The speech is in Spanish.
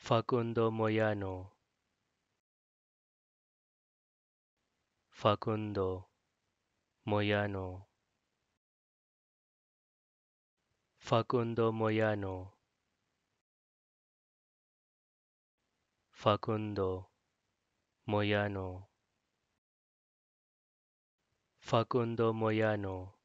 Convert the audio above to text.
Facundo Moyano Facundo Moyano Facundo Moyano Facundo Moyano Facundo Moyano